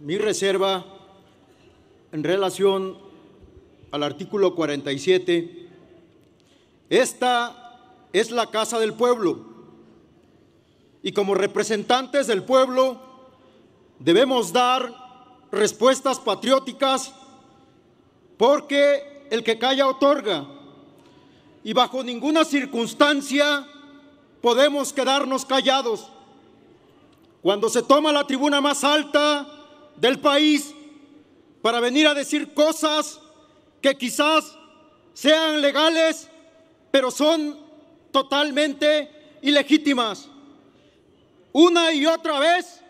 mi reserva en relación al artículo 47. Esta es la casa del pueblo y como representantes del pueblo debemos dar respuestas patrióticas porque el que calla otorga y bajo ninguna circunstancia podemos quedarnos callados. Cuando se toma la tribuna más alta, del país para venir a decir cosas que quizás sean legales, pero son totalmente ilegítimas. Una y otra vez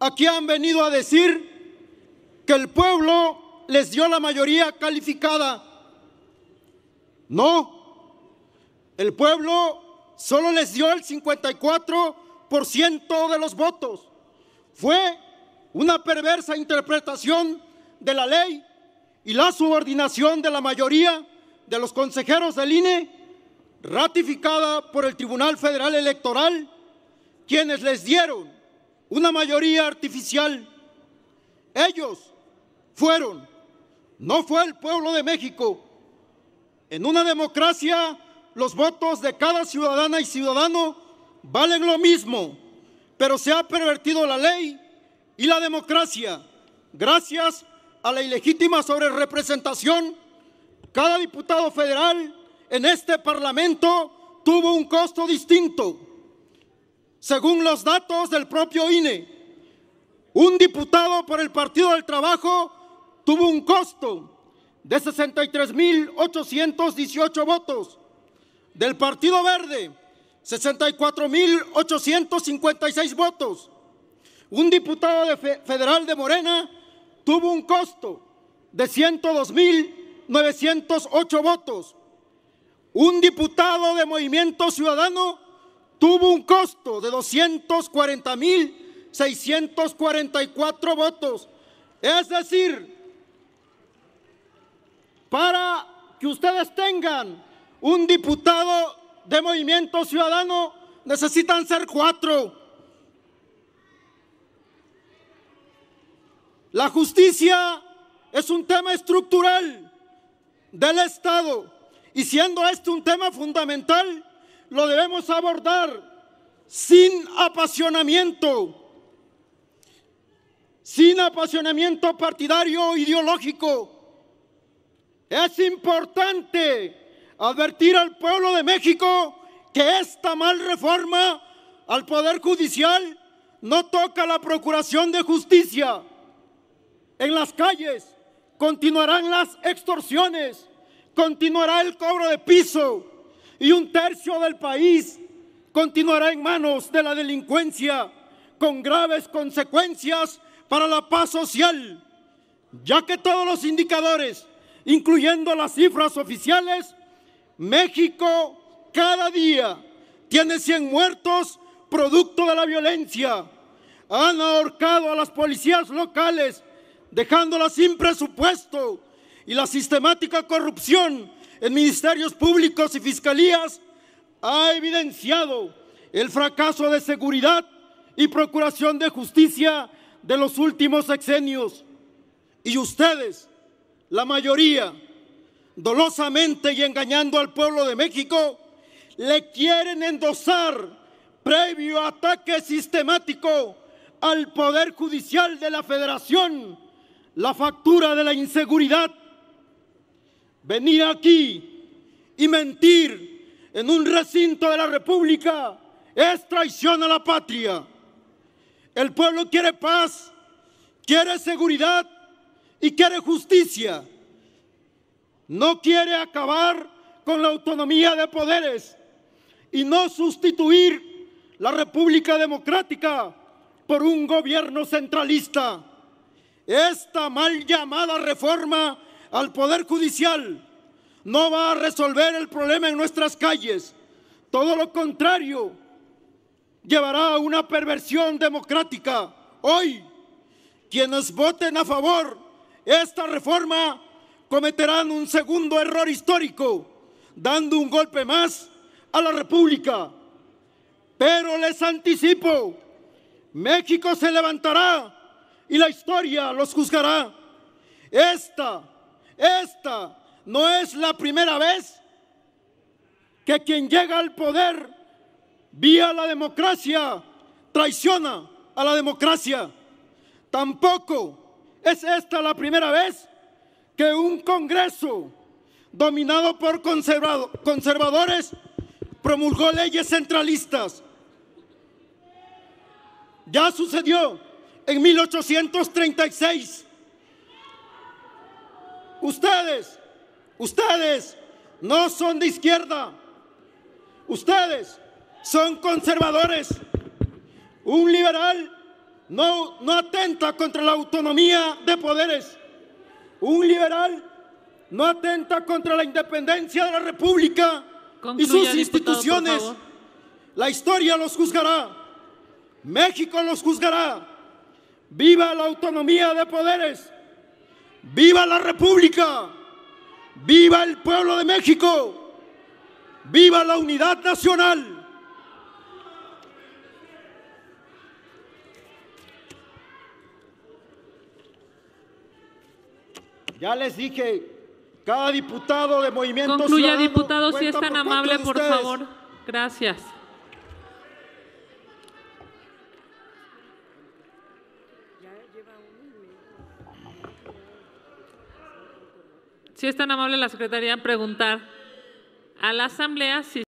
aquí han venido a decir que el pueblo les dio la mayoría calificada. No, el pueblo solo les dio el 54% de los votos. Fue una perversa interpretación de la ley y la subordinación de la mayoría de los consejeros del INE, ratificada por el Tribunal Federal Electoral, quienes les dieron una mayoría artificial. Ellos fueron, no fue el pueblo de México. En una democracia, los votos de cada ciudadana y ciudadano valen lo mismo, pero se ha pervertido la ley y la democracia, gracias a la ilegítima sobrerepresentación, cada diputado federal en este Parlamento tuvo un costo distinto. Según los datos del propio INE, un diputado por el Partido del Trabajo tuvo un costo de 63.818 votos, del Partido Verde 64.856 votos, un diputado de federal de Morena tuvo un costo de 102.908 votos. Un diputado de Movimiento Ciudadano tuvo un costo de 240.644 votos. Es decir, para que ustedes tengan un diputado de Movimiento Ciudadano, necesitan ser cuatro La justicia es un tema estructural del Estado y siendo este un tema fundamental, lo debemos abordar sin apasionamiento, sin apasionamiento partidario o ideológico. Es importante advertir al pueblo de México que esta mal reforma al Poder Judicial no toca la Procuración de Justicia en las calles, continuarán las extorsiones, continuará el cobro de piso y un tercio del país continuará en manos de la delincuencia con graves consecuencias para la paz social, ya que todos los indicadores, incluyendo las cifras oficiales, México cada día tiene 100 muertos producto de la violencia. Han ahorcado a las policías locales dejándola sin presupuesto y la sistemática corrupción en ministerios públicos y fiscalías ha evidenciado el fracaso de seguridad y procuración de justicia de los últimos sexenios. Y ustedes, la mayoría, dolosamente y engañando al pueblo de México, le quieren endosar previo ataque sistemático al Poder Judicial de la Federación la factura de la inseguridad, venir aquí y mentir en un recinto de la República es traición a la patria. El pueblo quiere paz, quiere seguridad y quiere justicia. No quiere acabar con la autonomía de poderes y no sustituir la República Democrática por un gobierno centralista. Esta mal llamada reforma al Poder Judicial no va a resolver el problema en nuestras calles. Todo lo contrario, llevará a una perversión democrática. Hoy, quienes voten a favor esta reforma cometerán un segundo error histórico, dando un golpe más a la República. Pero les anticipo, México se levantará y la historia los juzgará. Esta, esta no es la primera vez que quien llega al poder vía la democracia traiciona a la democracia. Tampoco es esta la primera vez que un Congreso dominado por conservadores promulgó leyes centralistas. Ya sucedió en 1836. Ustedes, ustedes no son de izquierda. Ustedes son conservadores. Un liberal no, no atenta contra la autonomía de poderes. Un liberal no atenta contra la independencia de la República y sus instituciones. la historia los juzgará. México los juzgará viva la autonomía de poderes, viva la república, viva el pueblo de México, viva la unidad nacional. Ya les dije, cada diputado de Movimiento Concluya, Ciudadano, diputado, si es tan amable, por favor. Gracias. Si es tan amable la secretaría preguntar a la Asamblea si